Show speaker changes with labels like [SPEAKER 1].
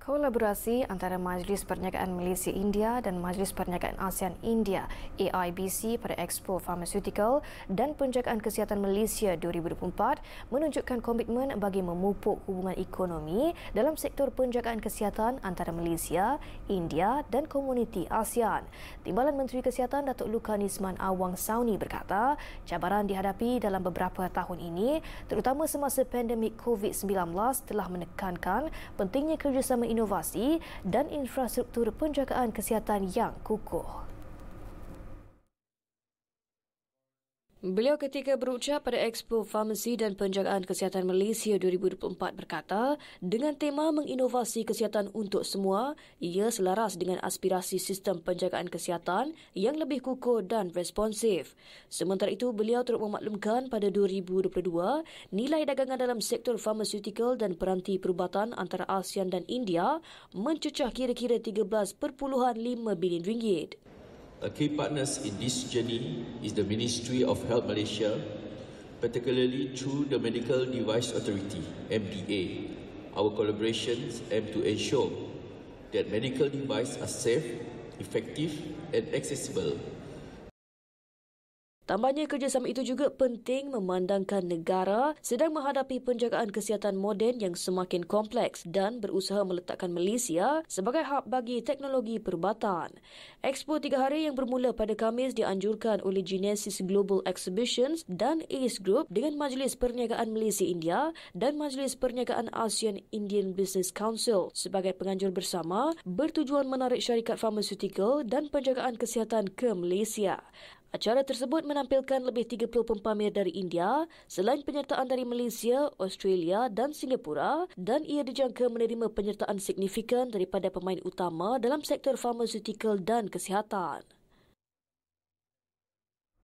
[SPEAKER 1] Kolaborasi antara Majlis Perniagaan Malaysia India dan Majlis Perniagaan ASEAN India AIBC pada Expo Pharmaceutical dan Penjagaan Kesihatan Malaysia 2024 menunjukkan komitmen bagi memupuk hubungan ekonomi dalam sektor penjagaan kesihatan antara Malaysia, India dan komuniti ASEAN. Timbalan Menteri Kesihatan Datuk Luka Nisman Awang Sauni berkata, cabaran dihadapi dalam beberapa tahun ini terutama semasa pandemik COVID-19 telah menekankan pentingnya kerjasama inovasi dan infrastruktur penjagaan kesihatan yang kukuh. Beliau ketika berucap pada Expo Farmasi dan Penjagaan Kesihatan Malaysia 2024 berkata, dengan tema menginovasi kesihatan untuk semua, ia selaras dengan aspirasi sistem penjagaan kesihatan yang lebih kukuh dan responsif. Sementara itu, beliau turut memaklumkan pada 2022, nilai dagangan dalam sektor farmasutikal dan peranti perubatan antara ASEAN dan India mencecah kira-kira 13.5 bilion ringgit.
[SPEAKER 2] A key partners in this journey is the Ministry of Health Malaysia, particularly through the Medical Device Authority, MDA. Our collaborations aim to ensure that medical devices are safe, effective and accessible
[SPEAKER 1] Tambahnya kerjasama itu juga penting memandangkan negara sedang menghadapi penjagaan kesihatan moden yang semakin kompleks dan berusaha meletakkan Malaysia sebagai hub bagi teknologi perubatan. Expo tiga hari yang bermula pada Khamis dianjurkan oleh Genesis Global Exhibitions dan ACE Group dengan Majlis Perniagaan Malaysia India dan Majlis Perniagaan ASEAN Indian Business Council sebagai penganjur bersama bertujuan menarik syarikat farmasutikal dan penjagaan kesihatan ke Malaysia. Acara tersebut menampilkan lebih 30 pempamer dari India selain penyertaan dari Malaysia, Australia dan Singapura dan ia dijangka menerima penyertaan signifikan daripada pemain utama dalam sektor farmasutikal dan kesihatan.